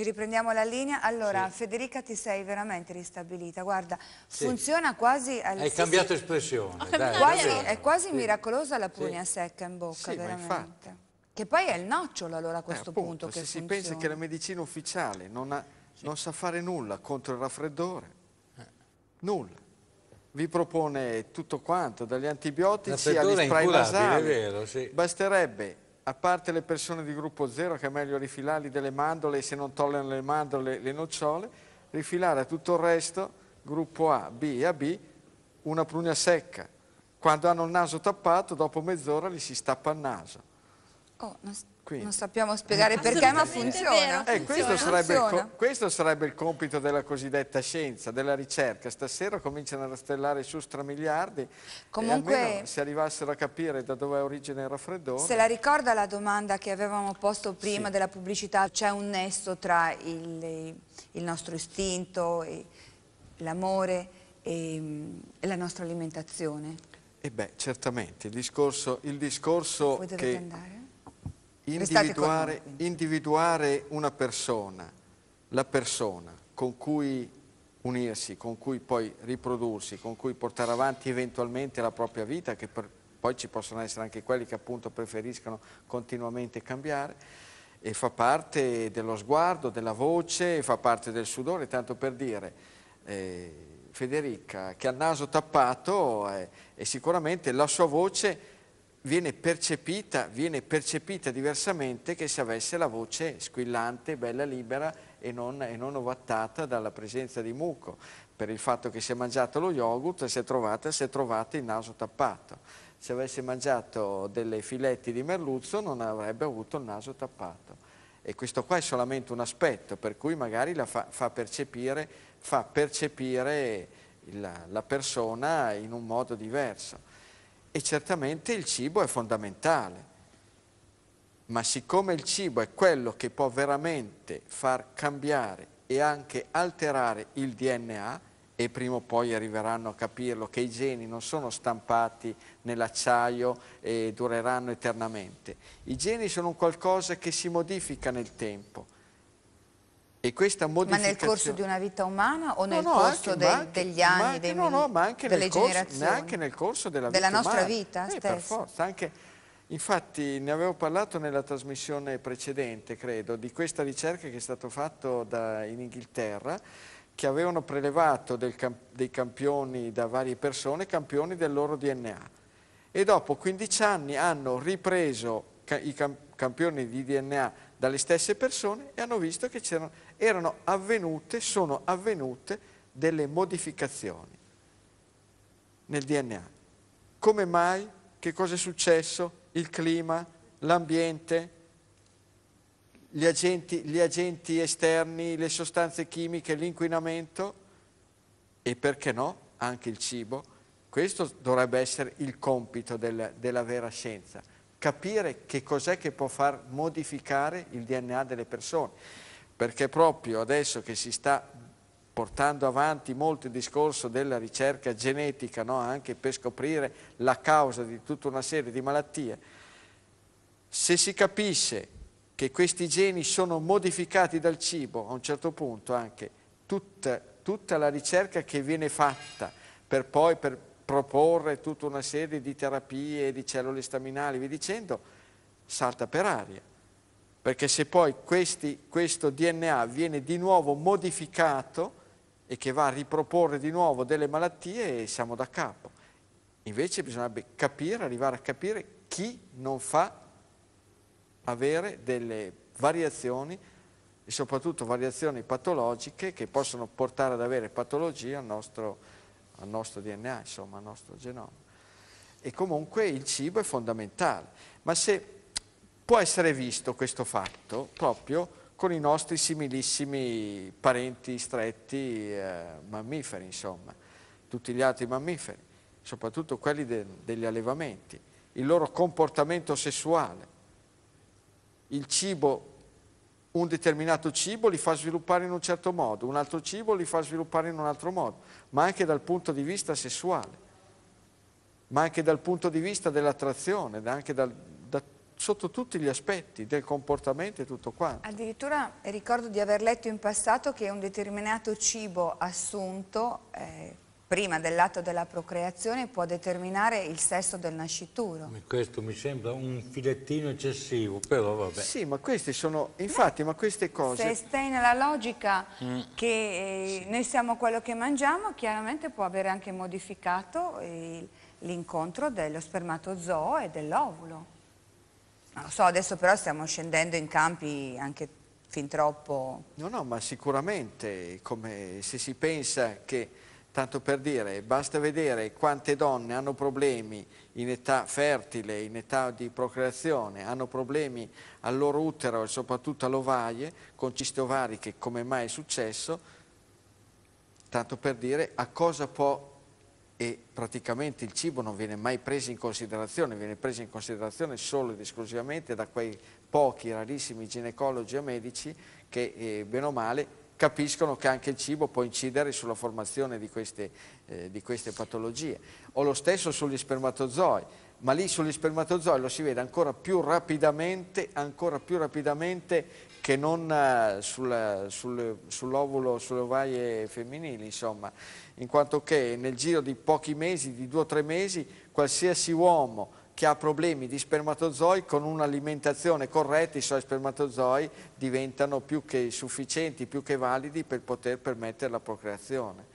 Ci riprendiamo la linea. Allora, sì. Federica, ti sei veramente ristabilita. Guarda, sì. funziona quasi... Al... Hai sì, cambiato espressione. Dai, quasi, è quasi miracolosa la pugna secca in bocca, veramente. Che poi è il nocciolo allora a eh, questo eh, appunto, punto che se funziona. si pensa che la medicina ufficiale non, ha, non sa fare nulla contro il raffreddore, eh. nulla vi propone tutto quanto, dagli antibiotici agli spray nasali. Sì. Basterebbe a parte le persone di gruppo zero che è meglio rifilarli delle mandorle e se non tollerano le mandorle le nocciole, rifilare a tutto il resto, gruppo A, B e AB, una prugna secca. Quando hanno il naso tappato, dopo mezz'ora gli si stappa il naso. Oh, non quindi. Non sappiamo spiegare perché, ma funziona. Eh, questo, eh, sarebbe funziona. questo, sarebbe Il compito della cosiddetta scienza, della ricerca. Stasera cominciano a rastellare su stramiliardi Comunque, se arrivassero a capire da dove ha origine il raffreddore. Se la ricorda la domanda che avevamo posto prima sì. della pubblicità, c'è un nesso tra il, il nostro istinto, l'amore e, e la nostra alimentazione? E beh, certamente, il discorso, il discorso Voi dovete che... andare? individuare, individuare una persona, la persona con cui unirsi, con cui poi riprodursi, con cui portare avanti eventualmente la propria vita, che per, poi ci possono essere anche quelli che appunto preferiscono continuamente cambiare, e fa parte dello sguardo, della voce, fa parte del sudore, tanto per dire, eh, Federica che ha il naso tappato è, eh, e sicuramente la sua voce viene percepita, viene percepita diversamente che se avesse la voce squillante, bella libera e non, e non ovattata dalla presenza di muco. Per il fatto che si è mangiato lo yogurt si è trovata, si è trovata il naso tappato. Se avesse mangiato delle filetti di merluzzo non avrebbe avuto il naso tappato. E questo qua è solamente un aspetto, per cui magari la fa, fa percepire, fa percepire la, la persona in un modo diverso. E certamente il cibo è fondamentale, ma siccome il cibo è quello che può veramente far cambiare e anche alterare il DNA, e prima o poi arriveranno a capirlo che i geni non sono stampati nell'acciaio e dureranno eternamente. I geni sono qualcosa che si modifica nel tempo e questa modificazione... Ma nel corso di una vita umana o nel no, no, corso anche, de, anche, degli anni, anche, dei no, no, ma anche delle nel generazioni? Corso, anche nel corso della, della vita nostra umana. vita eh, stessa. Per forza, anche, infatti ne avevo parlato nella trasmissione precedente, credo, di questa ricerca che è stata fatta in Inghilterra, che avevano prelevato del, dei campioni da varie persone, campioni del loro DNA. E dopo 15 anni hanno ripreso i campioni di DNA dalle stesse persone e hanno visto che c'erano erano avvenute, sono avvenute delle modificazioni nel DNA. Come mai? Che cosa è successo? Il clima, l'ambiente, gli agenti, gli agenti esterni, le sostanze chimiche, l'inquinamento e perché no anche il cibo. Questo dovrebbe essere il compito del, della vera scienza, capire che cos'è che può far modificare il DNA delle persone perché proprio adesso che si sta portando avanti molto il discorso della ricerca genetica, no? anche per scoprire la causa di tutta una serie di malattie, se si capisce che questi geni sono modificati dal cibo, a un certo punto anche tutta, tutta la ricerca che viene fatta per poi per proporre tutta una serie di terapie, di cellule staminali, vi dicendo, salta per aria perché se poi questi, questo DNA viene di nuovo modificato e che va a riproporre di nuovo delle malattie, siamo da capo. Invece bisognerebbe capire, arrivare a capire chi non fa avere delle variazioni e soprattutto variazioni patologiche che possono portare ad avere patologie al nostro, al nostro DNA, insomma al nostro genoma. E comunque il cibo è fondamentale. Ma se può essere visto questo fatto proprio con i nostri similissimi parenti stretti eh, mammiferi, insomma, tutti gli altri mammiferi, soprattutto quelli de degli allevamenti, il loro comportamento sessuale, il cibo, un determinato cibo li fa sviluppare in un certo modo, un altro cibo li fa sviluppare in un altro modo, ma anche dal punto di vista sessuale, ma anche dal punto di vista dell'attrazione, anche dal, sotto tutti gli aspetti del comportamento e tutto quanto. Addirittura ricordo di aver letto in passato che un determinato cibo assunto eh, prima dell'atto della procreazione può determinare il sesso del nascituro. Questo mi sembra un filettino eccessivo, però vabbè. Sì, ma questi sono, infatti, ma queste cose... Se stai nella logica mm. che eh, sì. noi siamo quello che mangiamo, chiaramente può avere anche modificato l'incontro dello spermatozoo e dell'ovulo. Non lo so, adesso però stiamo scendendo in campi anche fin troppo... No, no, ma sicuramente, come se si pensa che, tanto per dire, basta vedere quante donne hanno problemi in età fertile, in età di procreazione, hanno problemi al loro utero e soprattutto all'ovaie, con cisti ovari che come mai è successo, tanto per dire a cosa può e praticamente il cibo non viene mai preso in considerazione, viene preso in considerazione solo ed esclusivamente da quei pochi, rarissimi ginecologi e medici che, eh, bene o male, capiscono che anche il cibo può incidere sulla formazione di queste, eh, di queste patologie. O lo stesso sugli spermatozoi, ma lì sugli spermatozoi lo si vede ancora più rapidamente, ancora più rapidamente che non eh, sulla, sul, sull'ovulo, sulle ovaie femminili, insomma, in quanto che nel giro di pochi mesi, di due o tre mesi, qualsiasi uomo che ha problemi di spermatozoi con un'alimentazione corretta i suoi spermatozoi diventano più che sufficienti, più che validi per poter permettere la procreazione.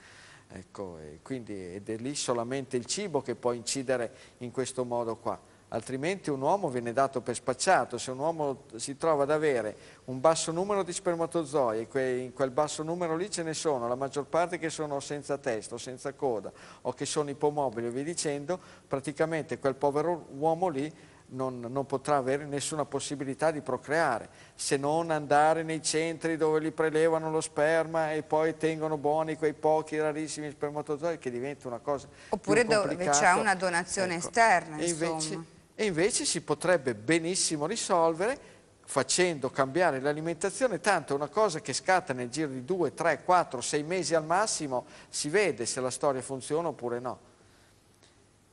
Ecco, quindi ed è lì solamente il cibo che può incidere in questo modo qua altrimenti un uomo viene dato per spacciato, se un uomo si trova ad avere un basso numero di spermatozoi, e in quel basso numero lì ce ne sono, la maggior parte che sono senza testa o senza coda o che sono ipomobili e via dicendo, praticamente quel povero uomo lì non, non, potrà avere nessuna possibilità di procreare, se non andare nei centri dove li prelevano lo sperma e poi tengono buoni quei pochi rarissimi spermatozoi che diventa una cosa Oppure dove c'è una donazione ecco. esterna, e invece si potrebbe benissimo risolvere facendo cambiare l'alimentazione, tanto è una cosa che scatta nel giro di 2, 3, 4, 6 mesi al massimo, si vede se la storia funziona oppure no.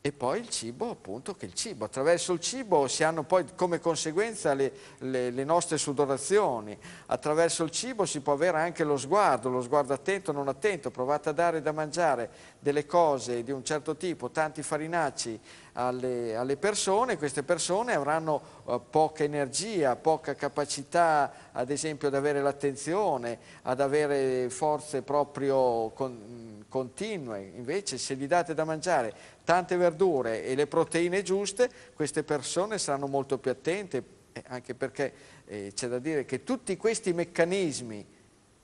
E poi il cibo, appunto, che il cibo. Attraverso il cibo si hanno poi come conseguenza le, le, le, nostre sudorazioni. Attraverso il cibo si può avere anche lo sguardo, lo sguardo attento non attento. Provate a dare da mangiare delle cose di un certo tipo, tanti farinacci alle, alle persone. Queste persone avranno eh, poca energia, poca capacità, ad esempio, ad avere l'attenzione, ad avere forze proprio... Con, continue, invece se gli date da mangiare tante verdure e le proteine giuste, queste persone saranno molto più attente, eh, anche perché eh, c'è da dire che tutti questi meccanismi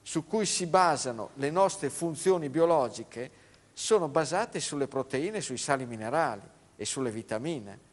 su cui si basano le nostre funzioni biologiche sono basate sulle proteine, sui sali minerali e sulle vitamine.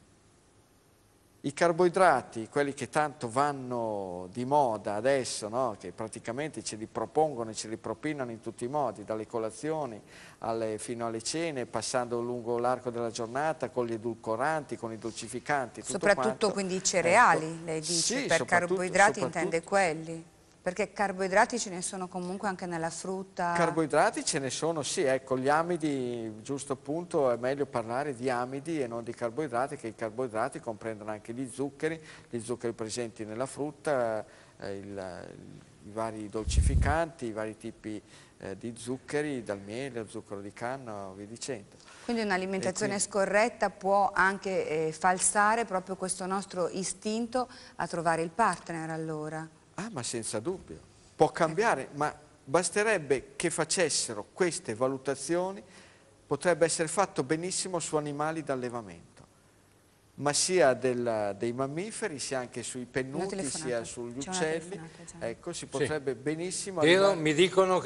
I carboidrati, quelli che tanto vanno di moda adesso, no? che praticamente ce li propongono e ce li propinano in tutti i modi, dalle colazioni alle, fino alle cene, passando lungo l'arco della giornata con gli edulcoranti, con i dolcificanti. soprattutto quanto. quindi i cereali, ecco. lei dice, sì, per carboidrati intende quelli. Perché carboidrati ce ne sono comunque anche nella frutta? Carboidrati ce ne sono, sì, ecco, gli amidi, giusto appunto, è meglio parlare di amidi e non di carboidrati, che i carboidrati comprendono anche gli zuccheri, gli zuccheri presenti nella frutta, eh, il, i vari dolcificanti, i vari tipi eh, di zuccheri, dal miele, zucchero di canna, via dicendo. Quindi un'alimentazione quindi... scorretta può anche eh, falsare proprio questo nostro istinto a trovare il partner allora? Ah, ma senza dubbio, può cambiare, ma basterebbe che facessero queste valutazioni, potrebbe essere fatto benissimo su animali d'allevamento, ma sia del, dei mammiferi, sia anche sui pennuti, sia sugli uccelli, ecco, si potrebbe sì. benissimo... Io mi dicono che